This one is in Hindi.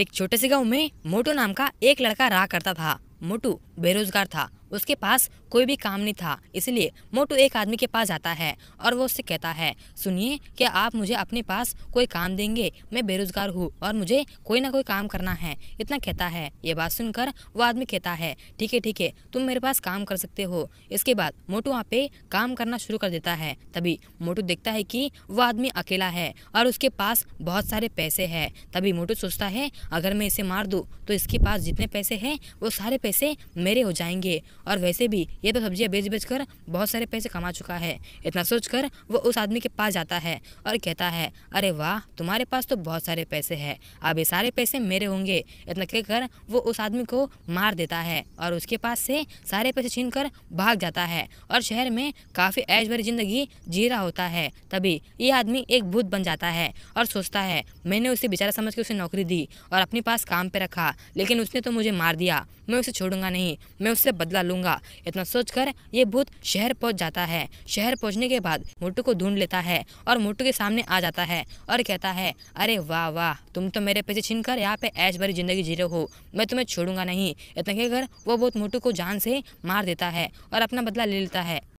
एक छोटे से गांव में मोटू नाम का एक लड़का रहा करता था मोटू बेरोजगार था उसके पास कोई भी काम नहीं था इसलिए मोटू एक आदमी के पास जाता है और वो उससे कहता है सुनिए क्या आप मुझे अपने पास कोई काम देंगे मैं बेरोजगार हूँ और मुझे कोई ना कोई काम करना है इतना कहता है ये बात सुनकर वो आदमी कहता है ठीक है ठीक है तुम मेरे पास काम कर सकते हो इसके बाद मोटू वहाँ पे काम करना शुरू कर देता है तभी मोटू देखता है कि वो आदमी अकेला है और उसके पास बहुत सारे पैसे है तभी मोटू सोचता है अगर मैं इसे मार दूँ तो इसके पास जितने पैसे हैं वो सारे पैसे मेरे हो जाएंगे और वैसे भी ये तो सब्जियाँ बेच बेच कर बहुत सारे पैसे कमा चुका है इतना सोच कर वो उस आदमी के पास जाता है और कहता है अरे वाह तुम्हारे पास तो बहुत सारे पैसे है अब ये सारे पैसे मेरे होंगे इतना कहकर वो उस आदमी को मार देता है और उसके पास से सारे पैसे छीन कर भाग जाता है और शहर में काफ़ी ऐश भरी ज़िंदगी जी रहा होता है तभी ये आदमी एक भूत बन जाता है और सोचता है मैंने उसे बेचारा समझ के उसे नौकरी दी और अपने पास काम पे रखा लेकिन उसने तो मुझे मार दिया मैं उसे छोड़ूंगा नहीं मैं उससे बदला लूँ लूंगा इतना सोचकर ये भूत शहर पहुँच जाता है शहर पहुँचने के बाद मोटू को ढूंढ लेता है और मोटू के सामने आ जाता है और कहता है अरे वाह वाह तुम तो मेरे पैसे छीन कर यहाँ पे ऐश भरी जिंदगी जी रहे हो मैं तुम्हें छोड़ूंगा नहीं इतना कहकर वो भूत मोटू को जान से मार देता है और अपना बदला ले लेता है